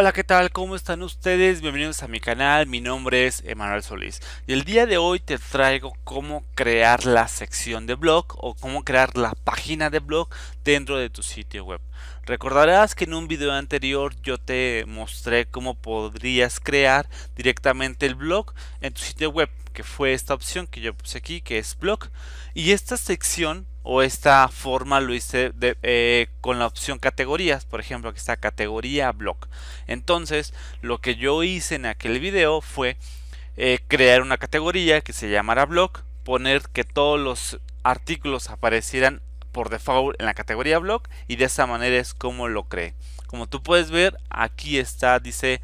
Hola, ¿qué tal? ¿Cómo están ustedes? Bienvenidos a mi canal, mi nombre es Emanuel Solís y el día de hoy te traigo cómo crear la sección de blog o cómo crear la página de blog dentro de tu sitio web. Recordarás que en un video anterior yo te mostré cómo podrías crear directamente el blog en tu sitio web, que fue esta opción que yo puse aquí, que es blog. Y esta sección o esta forma lo hice eh, con la opción categorías, por ejemplo, aquí está categoría blog. Entonces, lo que yo hice en aquel video fue eh, crear una categoría que se llamara blog, poner que todos los artículos aparecieran por default en la categoría blog y de esa manera es como lo creé. Como tú puedes ver, aquí está, dice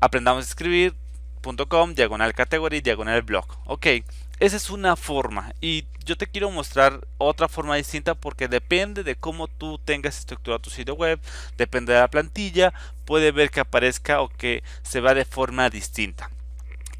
aprendamos a escribir.com, diagonal categoría, diagonal blog. Ok esa es una forma y yo te quiero mostrar otra forma distinta porque depende de cómo tú tengas estructurado tu sitio web, depende de la plantilla, puede ver que aparezca o que se va de forma distinta.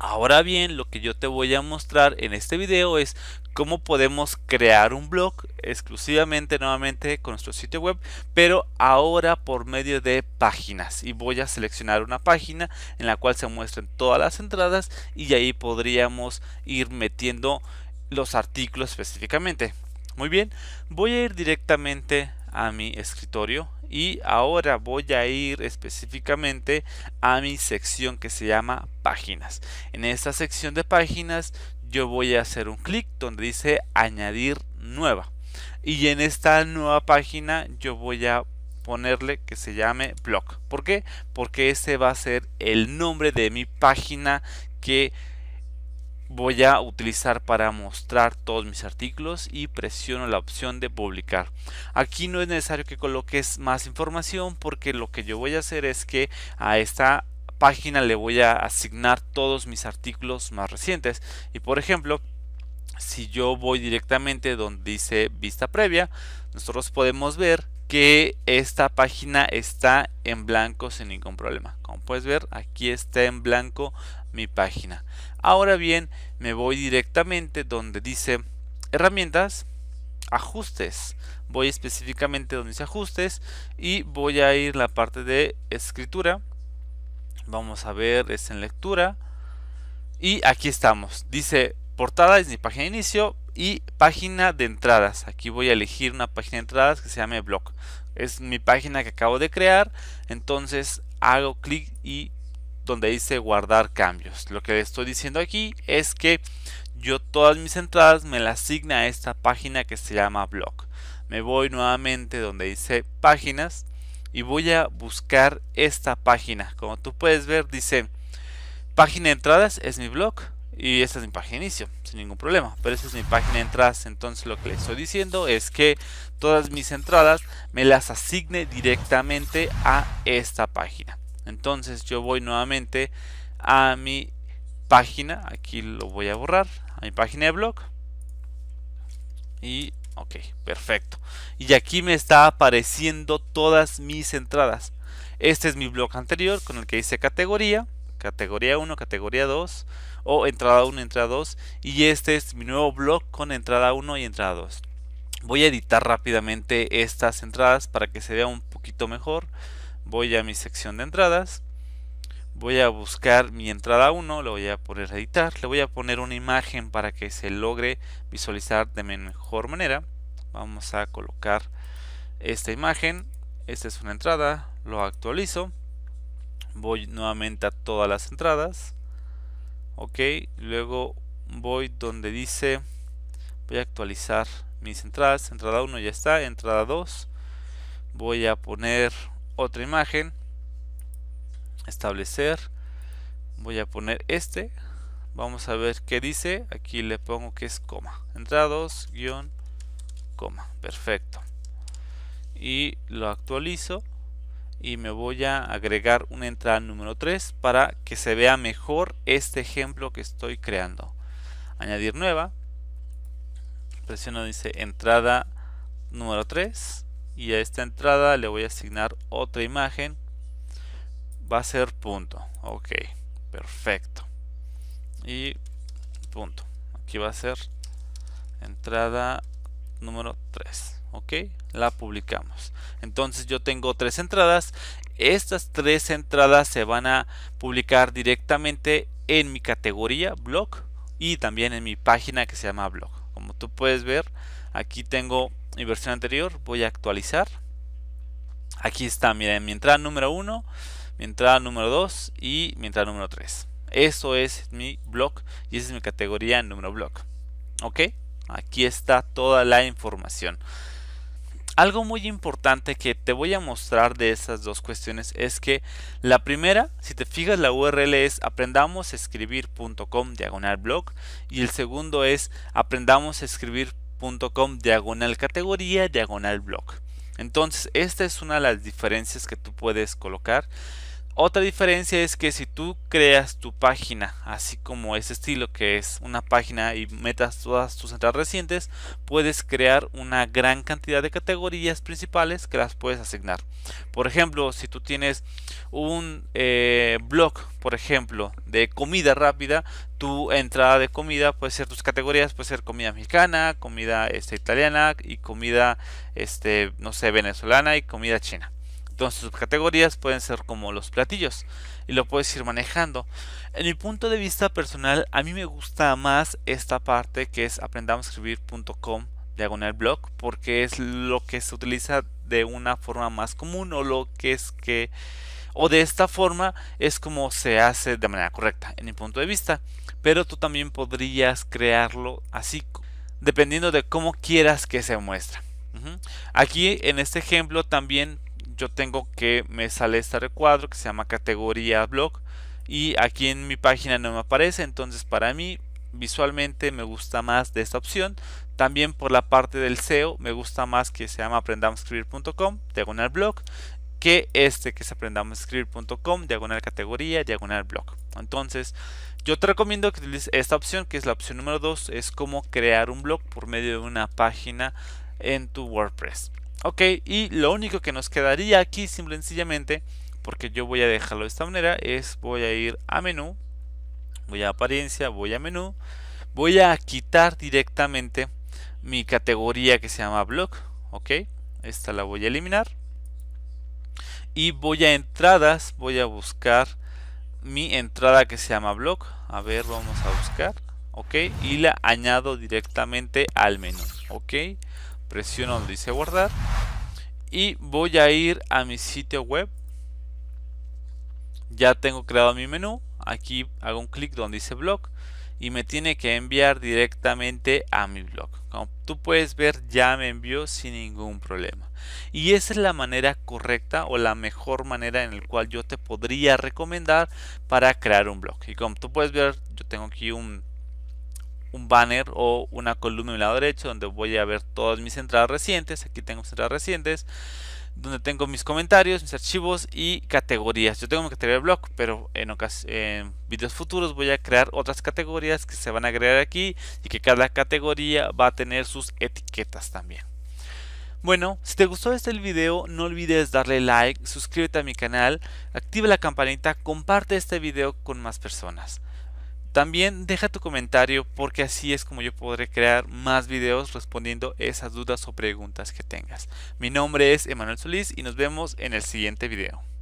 Ahora bien, lo que yo te voy a mostrar en este video es cómo podemos crear un blog exclusivamente nuevamente con nuestro sitio web, pero ahora por medio de páginas. Y voy a seleccionar una página en la cual se muestren todas las entradas y ahí podríamos ir metiendo los artículos específicamente. Muy bien, voy a ir directamente a mi escritorio y ahora voy a ir específicamente a mi sección que se llama páginas. En esta sección de páginas yo voy a hacer un clic donde dice añadir nueva. Y en esta nueva página yo voy a ponerle que se llame blog. ¿Por qué? Porque ese va a ser el nombre de mi página que voy a utilizar para mostrar todos mis artículos y presiono la opción de publicar aquí no es necesario que coloques más información porque lo que yo voy a hacer es que a esta página le voy a asignar todos mis artículos más recientes y por ejemplo si yo voy directamente donde dice vista previa nosotros podemos ver que esta página está en blanco sin ningún problema como puedes ver aquí está en blanco mi página Ahora bien, me voy directamente donde dice herramientas, ajustes. Voy específicamente donde dice ajustes y voy a ir a la parte de escritura. Vamos a ver, es en lectura. Y aquí estamos. Dice portada, es mi página de inicio y página de entradas. Aquí voy a elegir una página de entradas que se llame blog. Es mi página que acabo de crear. Entonces hago clic y donde dice guardar cambios. Lo que le estoy diciendo aquí es que yo todas mis entradas me las asigna a esta página que se llama blog. Me voy nuevamente donde dice páginas y voy a buscar esta página. Como tú puedes ver dice página de entradas es mi blog y esta es mi página de inicio sin ningún problema. Pero esta es mi página de entradas, entonces lo que le estoy diciendo es que todas mis entradas me las asigne directamente a esta página entonces yo voy nuevamente a mi página aquí lo voy a borrar a mi página de blog y ok perfecto y aquí me está apareciendo todas mis entradas este es mi blog anterior con el que hice categoría categoría 1 categoría 2 o entrada 1 entrada 2 y este es mi nuevo blog con entrada 1 y entrada 2 voy a editar rápidamente estas entradas para que se vea un poquito mejor voy a mi sección de entradas, voy a buscar mi entrada 1, le voy a poner editar, le voy a poner una imagen para que se logre visualizar de mejor manera. Vamos a colocar esta imagen, esta es una entrada, lo actualizo, voy nuevamente a todas las entradas, ok, luego voy donde dice, voy a actualizar mis entradas, entrada 1 ya está, entrada 2, voy a poner otra imagen, establecer, voy a poner este, vamos a ver qué dice, aquí le pongo que es coma, entrados, guión, coma, perfecto. Y lo actualizo y me voy a agregar una entrada número 3 para que se vea mejor este ejemplo que estoy creando. Añadir nueva, presiono dice entrada número 3 y a esta entrada le voy a asignar otra imagen va a ser punto ok perfecto y punto aquí va a ser entrada número 3 ok la publicamos entonces yo tengo tres entradas estas tres entradas se van a publicar directamente en mi categoría blog y también en mi página que se llama blog como tú puedes ver aquí tengo mi versión anterior, voy a actualizar. Aquí está, miren, mi entrada número 1, mi entrada número 2 y mi entrada número 3. Eso es mi blog y esa es mi categoría número blog. ¿Ok? Aquí está toda la información. Algo muy importante que te voy a mostrar de esas dos cuestiones es que la primera, si te fijas, la URL es aprendamosescribir.com diagonal blog y el segundo es aprendamosescribir.com com diagonal categoría diagonal blog. Entonces, esta es una de las diferencias que tú puedes colocar. Otra diferencia es que si tú creas tu página, así como ese estilo que es una página y metas todas tus entradas recientes, puedes crear una gran cantidad de categorías principales que las puedes asignar. Por ejemplo, si tú tienes un eh, blog por ejemplo, de comida rápida, tu entrada de comida puede ser tus categorías, puede ser comida mexicana, comida este, italiana y comida, este, no sé, venezolana y comida china. Entonces sus categorías pueden ser como los platillos y lo puedes ir manejando. En mi punto de vista personal, a mí me gusta más esta parte que es aprendamoscribir.com diagonal blog porque es lo que se utiliza de una forma más común o lo que es que o de esta forma es como se hace de manera correcta en mi punto de vista pero tú también podrías crearlo así dependiendo de cómo quieras que se muestre. aquí en este ejemplo también yo tengo que me sale este recuadro que se llama categoría blog y aquí en mi página no me aparece entonces para mí visualmente me gusta más de esta opción también por la parte del SEO me gusta más que se llama aprendamoscribir.com diagonal blog que este que es escribir.com diagonal categoría, diagonal blog. Entonces, yo te recomiendo que utilices esta opción, que es la opción número 2, es como crear un blog por medio de una página en tu WordPress. Ok, y lo único que nos quedaría aquí, simple y sencillamente, porque yo voy a dejarlo de esta manera, es voy a ir a menú, voy a apariencia, voy a menú, voy a quitar directamente mi categoría que se llama blog, ok, esta la voy a eliminar y voy a entradas voy a buscar mi entrada que se llama blog a ver vamos a buscar ok y la añado directamente al menú ok presiono donde dice guardar y voy a ir a mi sitio web ya tengo creado mi menú aquí hago un clic donde dice blog y me tiene que enviar directamente a mi blog. Como tú puedes ver, ya me envió sin ningún problema. Y esa es la manera correcta o la mejor manera en la cual yo te podría recomendar para crear un blog. Y como tú puedes ver, yo tengo aquí un, un banner o una columna a el lado derecho donde voy a ver todas mis entradas recientes. Aquí tengo entradas recientes donde tengo mis comentarios, mis archivos y categorías. Yo tengo mi categoría de blog, pero en, en videos futuros voy a crear otras categorías que se van a agregar aquí y que cada categoría va a tener sus etiquetas también. Bueno, si te gustó este video no olvides darle like, suscríbete a mi canal, activa la campanita, comparte este video con más personas. También deja tu comentario porque así es como yo podré crear más videos respondiendo esas dudas o preguntas que tengas. Mi nombre es Emanuel Solís y nos vemos en el siguiente video.